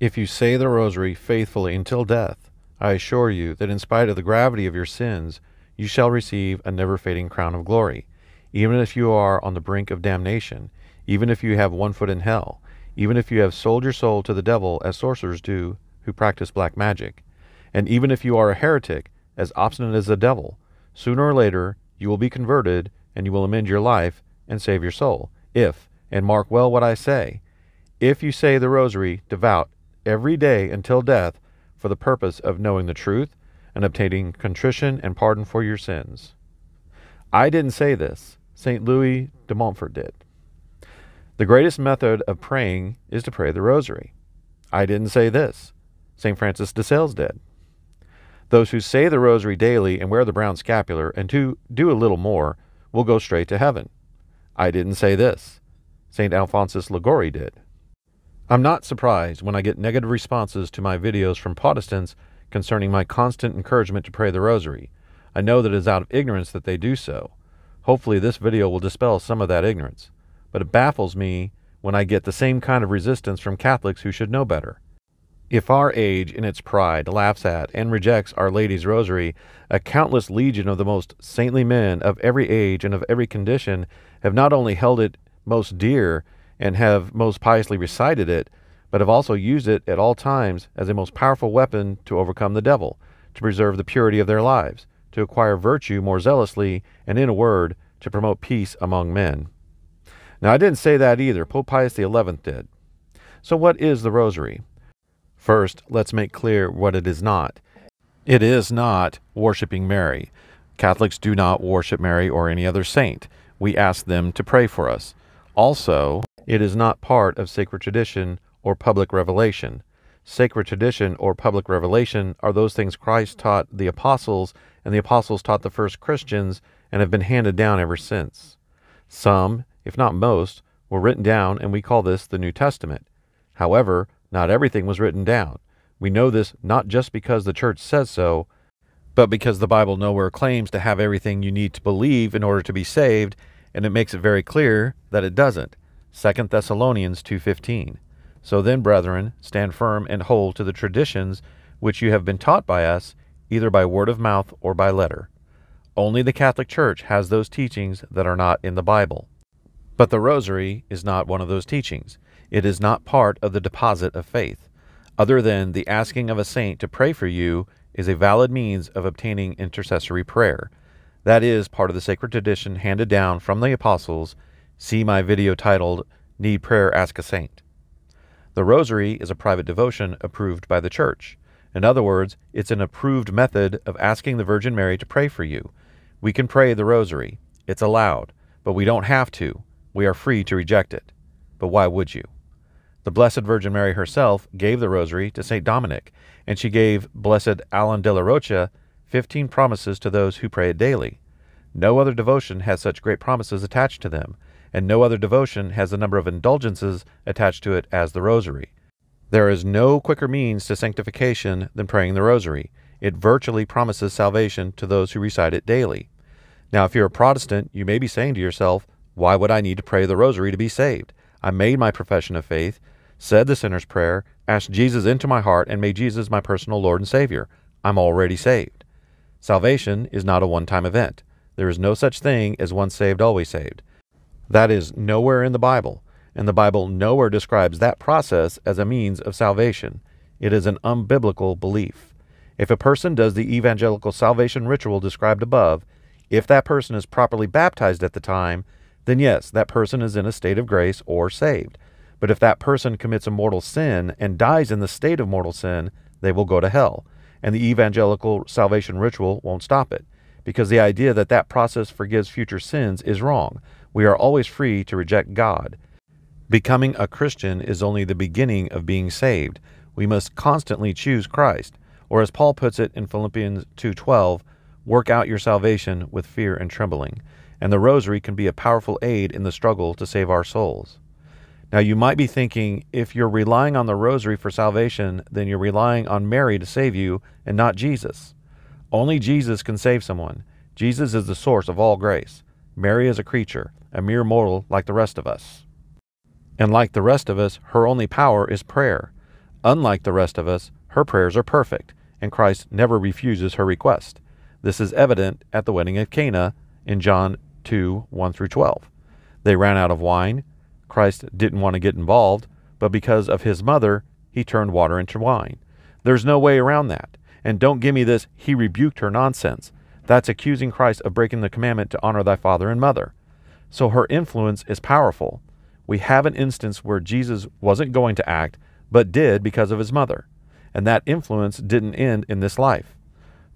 If you say the rosary faithfully until death, I assure you that in spite of the gravity of your sins, you shall receive a never fading crown of glory, even if you are on the brink of damnation, even if you have one foot in hell, even if you have sold your soul to the devil as sorcerers do who practice black magic, and even if you are a heretic as obstinate as the devil, sooner or later you will be converted and you will amend your life and save your soul, if, and mark well what I say, if you say the rosary devout every day until death for the purpose of knowing the truth and obtaining contrition and pardon for your sins. I didn't say this. St. Louis de Montfort did. The greatest method of praying is to pray the rosary. I didn't say this. St. Francis de Sales did. Those who say the rosary daily and wear the brown scapular and to do a little more will go straight to heaven. I didn't say this. St. Alphonsus Liguori did. I'm not surprised when I get negative responses to my videos from Protestants concerning my constant encouragement to pray the rosary. I know that it is out of ignorance that they do so. Hopefully, this video will dispel some of that ignorance. But it baffles me when I get the same kind of resistance from Catholics who should know better. If our age, in its pride, laughs at and rejects Our Lady's Rosary, a countless legion of the most saintly men of every age and of every condition have not only held it most dear, and have most piously recited it, but have also used it at all times as a most powerful weapon to overcome the devil, to preserve the purity of their lives, to acquire virtue more zealously, and in a word, to promote peace among men. Now, I didn't say that either. Pope Pius XI did. So, what is the Rosary? First, let's make clear what it is not. It is not worshiping Mary. Catholics do not worship Mary or any other saint. We ask them to pray for us. Also, it is not part of sacred tradition or public revelation. Sacred tradition or public revelation are those things Christ taught the apostles and the apostles taught the first Christians and have been handed down ever since. Some, if not most, were written down, and we call this the New Testament. However, not everything was written down. We know this not just because the church says so, but because the Bible nowhere claims to have everything you need to believe in order to be saved, and it makes it very clear that it doesn't. 2 Thessalonians 2:15. So then, brethren, stand firm and hold to the traditions which you have been taught by us, either by word of mouth or by letter. Only the Catholic Church has those teachings that are not in the Bible. But the rosary is not one of those teachings. It is not part of the deposit of faith. Other than the asking of a saint to pray for you is a valid means of obtaining intercessory prayer. That is part of the sacred tradition handed down from the apostles See my video titled Need Prayer, Ask a Saint. The Rosary is a private devotion approved by the Church. In other words, it's an approved method of asking the Virgin Mary to pray for you. We can pray the Rosary. It's allowed, but we don't have to. We are free to reject it. But why would you? The Blessed Virgin Mary herself gave the Rosary to St. Dominic, and she gave Blessed Alan de la Rocha 15 promises to those who pray it daily. No other devotion has such great promises attached to them and no other devotion has the number of indulgences attached to it as the rosary. There is no quicker means to sanctification than praying the rosary. It virtually promises salvation to those who recite it daily. Now, if you're a Protestant, you may be saying to yourself, Why would I need to pray the rosary to be saved? I made my profession of faith, said the sinner's prayer, asked Jesus into my heart, and made Jesus my personal Lord and Savior. I'm already saved. Salvation is not a one time event. There is no such thing as once saved, always saved. That is nowhere in the Bible, and the Bible nowhere describes that process as a means of salvation. It is an unbiblical belief. If a person does the evangelical salvation ritual described above, if that person is properly baptized at the time, then yes, that person is in a state of grace or saved. But if that person commits a mortal sin and dies in the state of mortal sin, they will go to hell. And the evangelical salvation ritual won't stop it, because the idea that that process forgives future sins is wrong. We are always free to reject God. Becoming a Christian is only the beginning of being saved. We must constantly choose Christ, or as Paul puts it in Philippians 2:12, work out your salvation with fear and trembling. And the rosary can be a powerful aid in the struggle to save our souls. Now, you might be thinking if you're relying on the rosary for salvation, then you're relying on Mary to save you and not Jesus. Only Jesus can save someone. Jesus is the source of all grace. Mary is a creature a mere mortal like the rest of us. And like the rest of us, her only power is prayer. Unlike the rest of us, her prayers are perfect, and Christ never refuses her request. This is evident at the wedding at Cana in John 2 1 through 12. They ran out of wine. Christ didn't want to get involved, but because of his mother, he turned water into wine. There's no way around that. And don't give me this, he rebuked her nonsense. That's accusing Christ of breaking the commandment to honor thy father and mother. So her influence is powerful. We have an instance where Jesus wasn't going to act, but did because of his mother. And that influence didn't end in this life.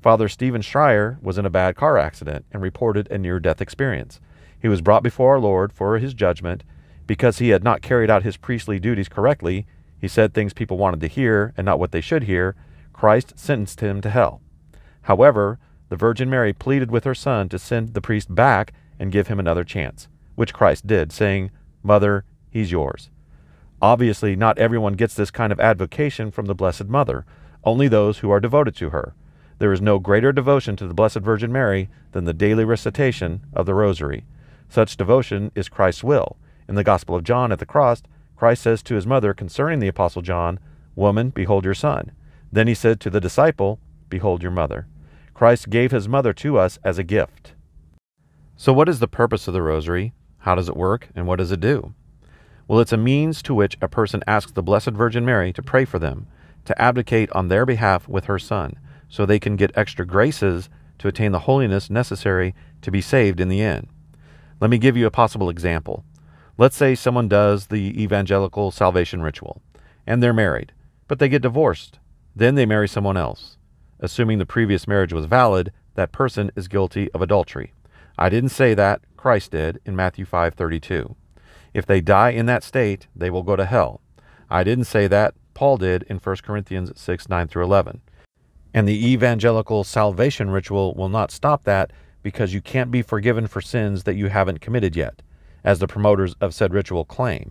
Father Stephen Schreier was in a bad car accident and reported a near death experience. He was brought before our Lord for his judgment because he had not carried out his priestly duties correctly. He said things people wanted to hear and not what they should hear. Christ sentenced him to hell. However, the Virgin Mary pleaded with her son to send the priest back and give him another chance, which Christ did, saying, Mother, he's yours. Obviously, not everyone gets this kind of advocation from the Blessed Mother, only those who are devoted to her. There is no greater devotion to the Blessed Virgin Mary than the daily recitation of the Rosary. Such devotion is Christ's will. In the Gospel of John at the cross, Christ says to his mother concerning the Apostle John, Woman, behold your son. Then he said to the disciple, Behold your mother. Christ gave his mother to us as a gift. So, what is the purpose of the rosary? How does it work? And what does it do? Well, it's a means to which a person asks the Blessed Virgin Mary to pray for them, to abdicate on their behalf with her Son, so they can get extra graces to attain the holiness necessary to be saved in the end. Let me give you a possible example. Let's say someone does the evangelical salvation ritual, and they're married, but they get divorced. Then they marry someone else. Assuming the previous marriage was valid, that person is guilty of adultery. I didn't say that. Christ did in Matthew 5:32. If they die in that state, they will go to hell. I didn't say that. Paul did in 1 Corinthians 6 9 through 11. And the evangelical salvation ritual will not stop that because you can't be forgiven for sins that you haven't committed yet, as the promoters of said ritual claim.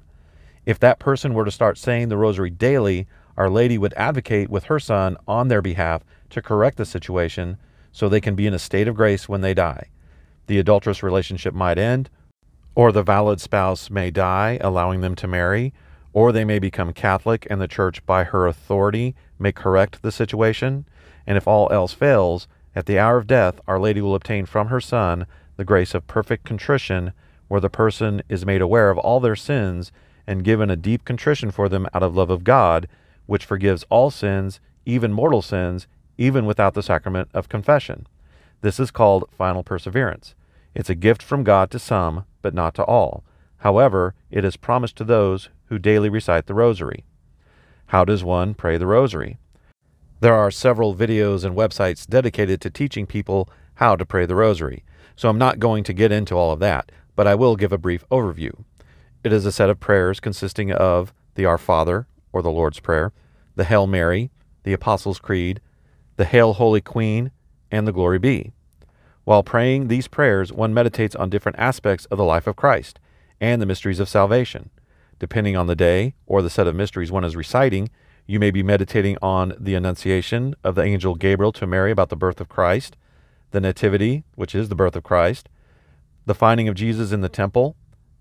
If that person were to start saying the rosary daily, Our Lady would advocate with her son on their behalf to correct the situation so they can be in a state of grace when they die the adulterous relationship might end, or the valid spouse may die, allowing them to marry, or they may become Catholic and the church, by her authority, may correct the situation. And if all else fails, at the hour of death, Our Lady will obtain from her Son the grace of perfect contrition, where the person is made aware of all their sins and given a deep contrition for them out of love of God, which forgives all sins, even mortal sins, even without the sacrament of confession. This is called final perseverance. It's a gift from God to some, but not to all. However, it is promised to those who daily recite the Rosary. How does one pray the Rosary? There are several videos and websites dedicated to teaching people how to pray the Rosary, so I'm not going to get into all of that, but I will give a brief overview. It is a set of prayers consisting of the Our Father, or the Lord's Prayer, the Hail Mary, the Apostles' Creed, the Hail Holy Queen, and the glory be. While praying these prayers, one meditates on different aspects of the life of Christ and the mysteries of salvation. Depending on the day or the set of mysteries one is reciting, you may be meditating on the Annunciation of the angel Gabriel to Mary about the birth of Christ, the Nativity, which is the birth of Christ, the finding of Jesus in the temple,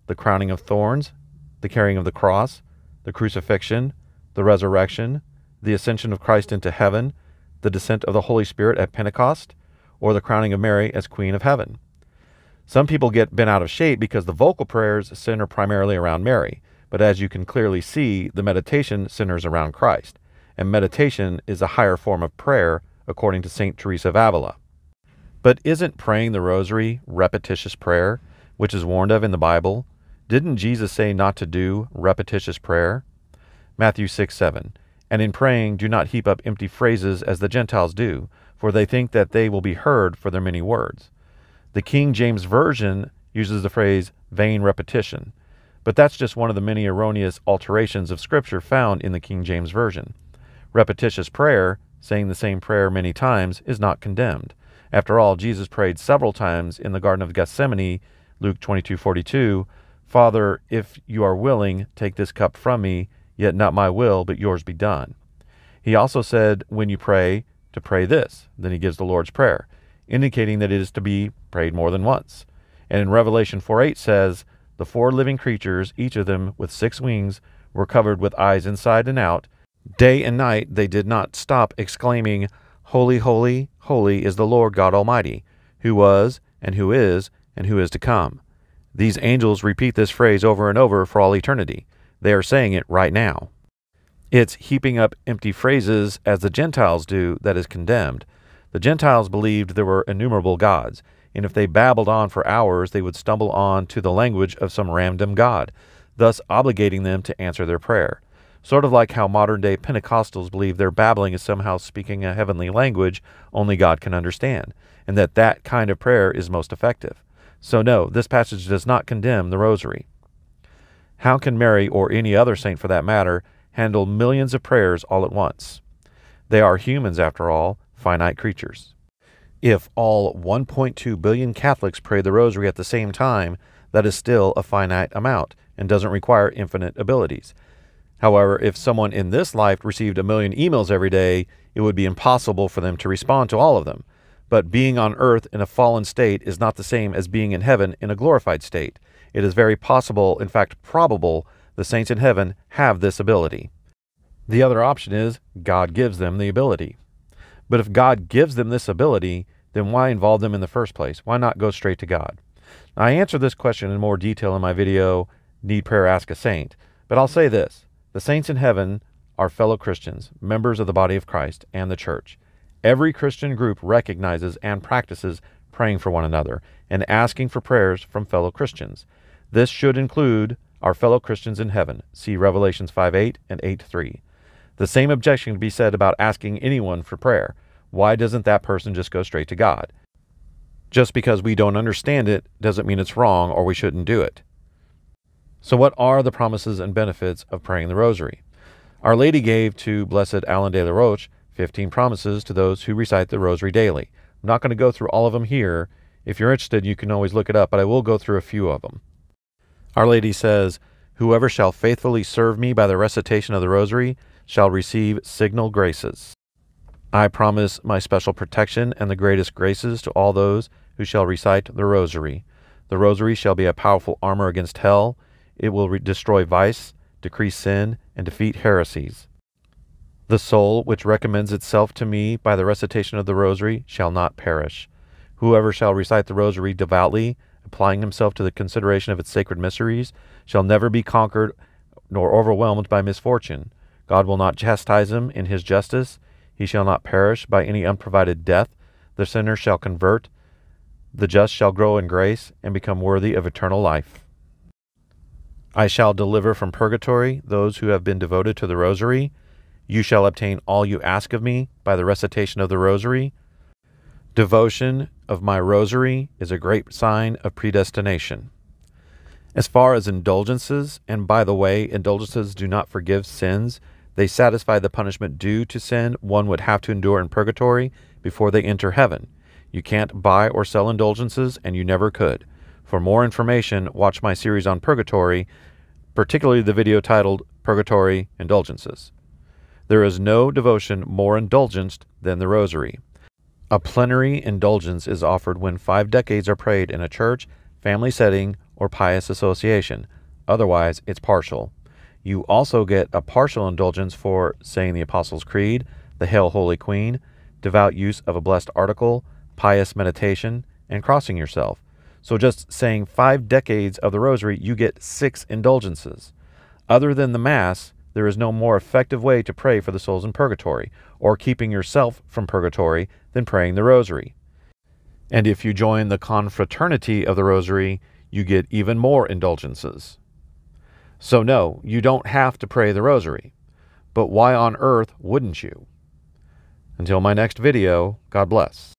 the crowning of thorns, the carrying of the cross, the crucifixion, the resurrection, the ascension of Christ into heaven, the descent of the Holy Spirit at Pentecost, or the crowning of Mary as Queen of Heaven. Some people get bent out of shape because the vocal prayers center primarily around Mary, but as you can clearly see, the meditation centers around Christ, and meditation is a higher form of prayer, according to St. Teresa of Avila. But isn't praying the rosary repetitious prayer, which is warned of in the Bible? Didn't Jesus say not to do repetitious prayer? Matthew 6 7. And in praying, do not heap up empty phrases as the Gentiles do, for they think that they will be heard for their many words. The King James Version uses the phrase vain repetition, but that's just one of the many erroneous alterations of Scripture found in the King James Version. Repetitious prayer, saying the same prayer many times, is not condemned. After all, Jesus prayed several times in the Garden of Gethsemane, Luke 22:42, "Father, if you are willing, take this cup from me, Yet not my will, but yours be done. He also said, When you pray, to pray this. Then he gives the Lord's Prayer, indicating that it is to be prayed more than once. And in Revelation 4 8 says, The four living creatures, each of them with six wings, were covered with eyes inside and out. Day and night they did not stop exclaiming, Holy, holy, holy is the Lord God Almighty, who was, and who is, and who is to come. These angels repeat this phrase over and over for all eternity. They are saying it right now. It's heaping up empty phrases as the Gentiles do that is condemned. The Gentiles believed there were innumerable gods, and if they babbled on for hours, they would stumble on to the language of some random god, thus obligating them to answer their prayer. Sort of like how modern day Pentecostals believe their babbling is somehow speaking a heavenly language only God can understand, and that that kind of prayer is most effective. So, no, this passage does not condemn the rosary. How can Mary, or any other saint for that matter, handle millions of prayers all at once? They are humans, after all, finite creatures. If all 1.2 billion Catholics pray the rosary at the same time, that is still a finite amount and doesn't require infinite abilities. However, if someone in this life received a million emails every day, it would be impossible for them to respond to all of them. But being on earth in a fallen state is not the same as being in heaven in a glorified state. It is very possible, in fact probable, the saints in heaven have this ability. The other option is God gives them the ability. But if God gives them this ability, then why involve them in the first place? Why not go straight to God? I answer this question in more detail in my video, Need Prayer Ask a Saint, but I'll say this the saints in heaven are fellow Christians, members of the body of Christ and the church. Every Christian group recognizes and practices praying for one another, and asking for prayers from fellow Christians. This should include our fellow Christians in heaven. See Revelations 5 8 and 8 3. The same objection can be said about asking anyone for prayer. Why doesn't that person just go straight to God? Just because we don't understand it doesn't mean it's wrong or we shouldn't do it. So, what are the promises and benefits of praying the rosary? Our Lady gave to Blessed Alan de la Roche 15 promises to those who recite the rosary daily. I'm not going to go through all of them here. If you're interested, you can always look it up, but I will go through a few of them. Our Lady says, Whoever shall faithfully serve me by the recitation of the rosary shall receive signal graces. I promise my special protection and the greatest graces to all those who shall recite the rosary. The rosary shall be a powerful armor against hell. It will re- destroy vice, decrease sin, and defeat heresies. The soul, which recommends itself to me by the recitation of the rosary, shall not perish. Whoever shall recite the rosary devoutly, applying himself to the consideration of its sacred mysteries, shall never be conquered nor overwhelmed by misfortune. God will not chastise him in his justice. He shall not perish by any unprovided death. The sinner shall convert. The just shall grow in grace and become worthy of eternal life. I shall deliver from purgatory those who have been devoted to the rosary. You shall obtain all you ask of me by the recitation of the rosary. Devotion of my rosary is a great sign of predestination. As far as indulgences, and by the way, indulgences do not forgive sins, they satisfy the punishment due to sin one would have to endure in purgatory before they enter heaven. You can't buy or sell indulgences, and you never could. For more information, watch my series on purgatory, particularly the video titled Purgatory Indulgences. There is no devotion more indulgenced than the Rosary. A plenary indulgence is offered when five decades are prayed in a church, family setting, or pious association. Otherwise, it's partial. You also get a partial indulgence for saying the Apostles' Creed, the Hail Holy Queen, devout use of a blessed article, pious meditation, and crossing yourself. So, just saying five decades of the Rosary, you get six indulgences. Other than the Mass, there is no more effective way to pray for the souls in purgatory, or keeping yourself from purgatory, than praying the rosary. And if you join the confraternity of the rosary, you get even more indulgences. So, no, you don't have to pray the rosary. But why on earth wouldn't you? Until my next video, God bless.